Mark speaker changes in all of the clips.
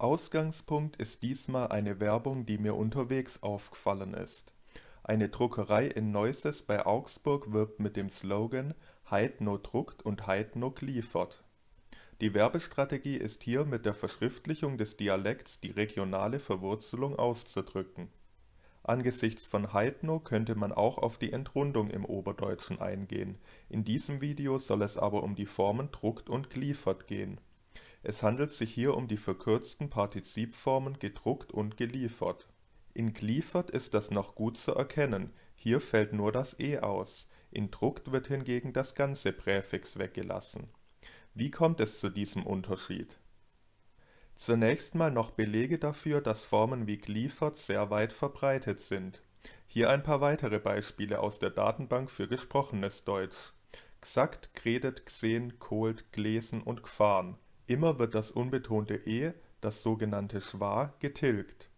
Speaker 1: Ausgangspunkt ist diesmal eine Werbung, die mir unterwegs aufgefallen ist. Eine Druckerei in Neusses bei Augsburg wirbt mit dem Slogan Heidno halt druckt und Heidno halt liefert. Die Werbestrategie ist hier mit der Verschriftlichung des Dialekts die regionale Verwurzelung auszudrücken. Angesichts von Heidno halt könnte man auch auf die Entrundung im Oberdeutschen eingehen, in diesem Video soll es aber um die Formen druckt und liefert gehen. Es handelt sich hier um die verkürzten Partizipformen gedruckt und geliefert. In geliefert ist das noch gut zu erkennen, hier fällt nur das e aus, in druckt wird hingegen das ganze Präfix weggelassen. Wie kommt es zu diesem Unterschied? Zunächst mal noch Belege dafür, dass Formen wie geliefert sehr weit verbreitet sind. Hier ein paar weitere Beispiele aus der Datenbank für gesprochenes Deutsch. Gesagt, geredet, gesehen, kohlt, gelesen und gfahren. Immer wird das unbetonte e, das sogenannte Schwa, getilgt.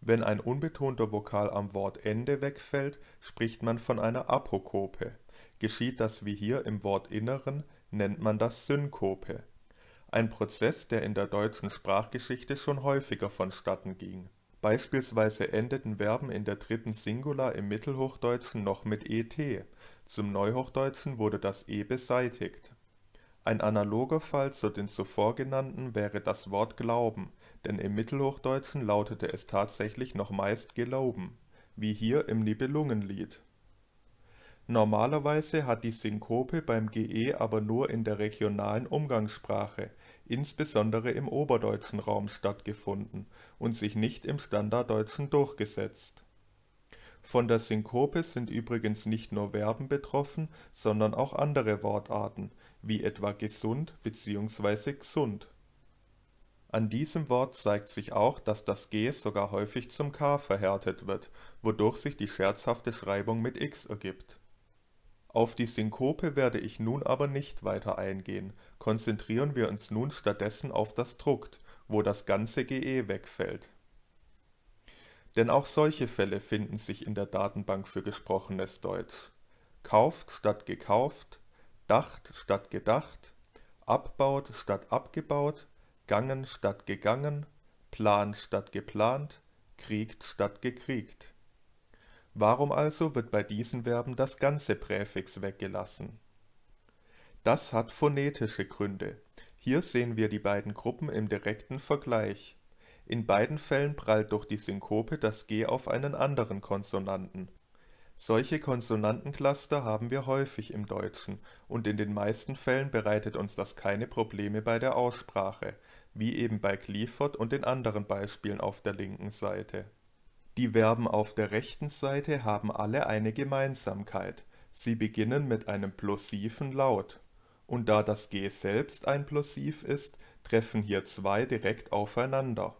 Speaker 1: Wenn ein unbetonter Vokal am Wortende wegfällt, spricht man von einer Apokope. Geschieht das wie hier im Wortinneren, nennt man das Synkope. Ein Prozess, der in der deutschen Sprachgeschichte schon häufiger vonstatten ging. Beispielsweise endeten Verben in der dritten Singular im Mittelhochdeutschen noch mit et, zum Neuhochdeutschen wurde das e beseitigt. Ein analoger Fall zu den zuvor genannten wäre das Wort glauben, denn im Mittelhochdeutschen lautete es tatsächlich noch meist gelauben, wie hier im Nibelungenlied. Normalerweise hat die Synkope beim GE aber nur in der regionalen Umgangssprache, insbesondere im oberdeutschen Raum stattgefunden und sich nicht im Standarddeutschen durchgesetzt. Von der Synkope sind übrigens nicht nur Verben betroffen, sondern auch andere Wortarten wie etwa gesund bzw. gesund. An diesem Wort zeigt sich auch, dass das G sogar häufig zum K verhärtet wird, wodurch sich die scherzhafte Schreibung mit X ergibt. Auf die Synkope werde ich nun aber nicht weiter eingehen, konzentrieren wir uns nun stattdessen auf das Druckt, wo das ganze GE wegfällt. Denn auch solche Fälle finden sich in der Datenbank für gesprochenes Deutsch. Kauft statt gekauft, dacht statt gedacht, abbaut statt abgebaut, gangen statt gegangen, plan statt geplant, kriegt statt gekriegt. Warum also wird bei diesen Verben das ganze Präfix weggelassen? Das hat phonetische Gründe. Hier sehen wir die beiden Gruppen im direkten Vergleich. In beiden Fällen prallt durch die Synkope das G auf einen anderen Konsonanten, solche Konsonantencluster haben wir häufig im Deutschen und in den meisten Fällen bereitet uns das keine Probleme bei der Aussprache, wie eben bei Clifford und den anderen Beispielen auf der linken Seite. Die Verben auf der rechten Seite haben alle eine Gemeinsamkeit. Sie beginnen mit einem plosiven Laut. Und da das G selbst ein Plosiv ist, treffen hier zwei direkt aufeinander.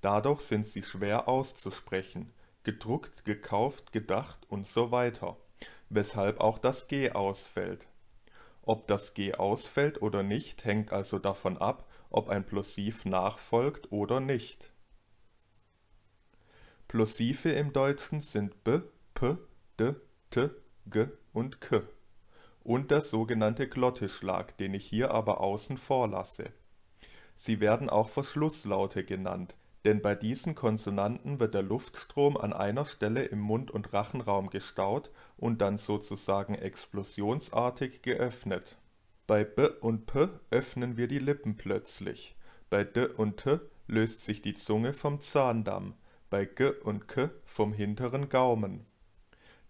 Speaker 1: Dadurch sind sie schwer auszusprechen – gedruckt, gekauft, gedacht und so weiter, weshalb auch das G ausfällt. Ob das G ausfällt oder nicht, hängt also davon ab, ob ein Plosiv nachfolgt oder nicht. Plosive im Deutschen sind B, P, D, T, G und K und der sogenannte Glotteschlag, den ich hier aber außen vor lasse. Sie werden auch Verschlusslaute genannt, denn bei diesen Konsonanten wird der Luftstrom an einer Stelle im Mund und Rachenraum gestaut und dann sozusagen explosionsartig geöffnet. Bei b und p öffnen wir die Lippen plötzlich, bei d und t löst sich die Zunge vom Zahndamm, bei g und k vom hinteren Gaumen.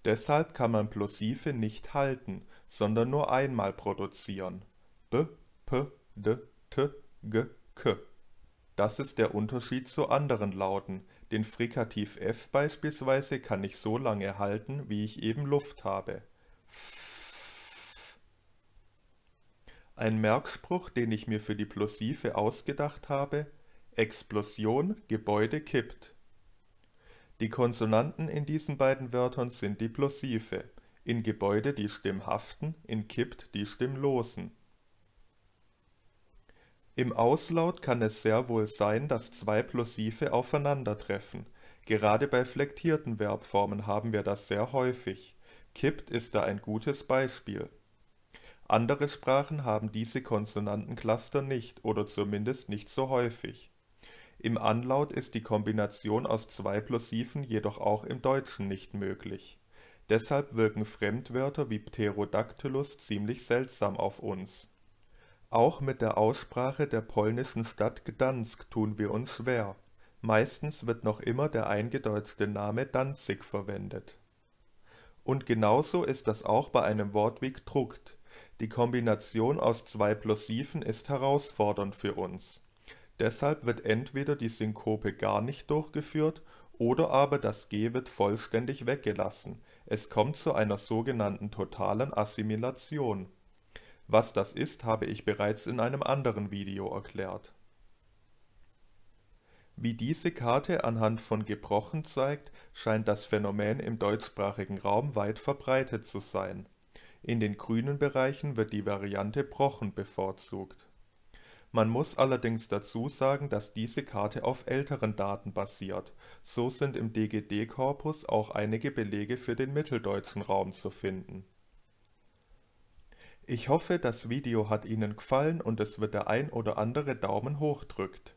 Speaker 1: Deshalb kann man Plosive nicht halten, sondern nur einmal produzieren. b, p, d, t, g, k. Das ist der Unterschied zu anderen Lauten, den Frikativ f beispielsweise kann ich so lange halten, wie ich eben Luft habe. Ein Merkspruch, den ich mir für die Plosive ausgedacht habe, Explosion, Gebäude kippt. Die Konsonanten in diesen beiden Wörtern sind die Plosive, in Gebäude die stimmhaften, in kippt die stimmlosen. Im Auslaut kann es sehr wohl sein, dass zwei Plosive aufeinandertreffen. Gerade bei flektierten Verbformen haben wir das sehr häufig. Kippt ist da ein gutes Beispiel. Andere Sprachen haben diese Konsonantencluster nicht oder zumindest nicht so häufig. Im Anlaut ist die Kombination aus zwei Plosiven jedoch auch im Deutschen nicht möglich. Deshalb wirken Fremdwörter wie Pterodactylus ziemlich seltsam auf uns. Auch mit der Aussprache der polnischen Stadt Gdansk tun wir uns schwer. Meistens wird noch immer der eingedeutschte Name Danzig verwendet. Und genauso ist das auch bei einem Wort wie gedruckt. Die Kombination aus zwei Plosiven ist herausfordernd für uns. Deshalb wird entweder die Synkope gar nicht durchgeführt oder aber das G wird vollständig weggelassen. Es kommt zu einer sogenannten totalen Assimilation. Was das ist, habe ich bereits in einem anderen Video erklärt. Wie diese Karte anhand von Gebrochen zeigt, scheint das Phänomen im deutschsprachigen Raum weit verbreitet zu sein. In den grünen Bereichen wird die Variante Brochen bevorzugt. Man muss allerdings dazu sagen, dass diese Karte auf älteren Daten basiert. So sind im DGD-Korpus auch einige Belege für den mitteldeutschen Raum zu finden. Ich hoffe das Video hat Ihnen gefallen und es wird der ein oder andere Daumen hoch drückt.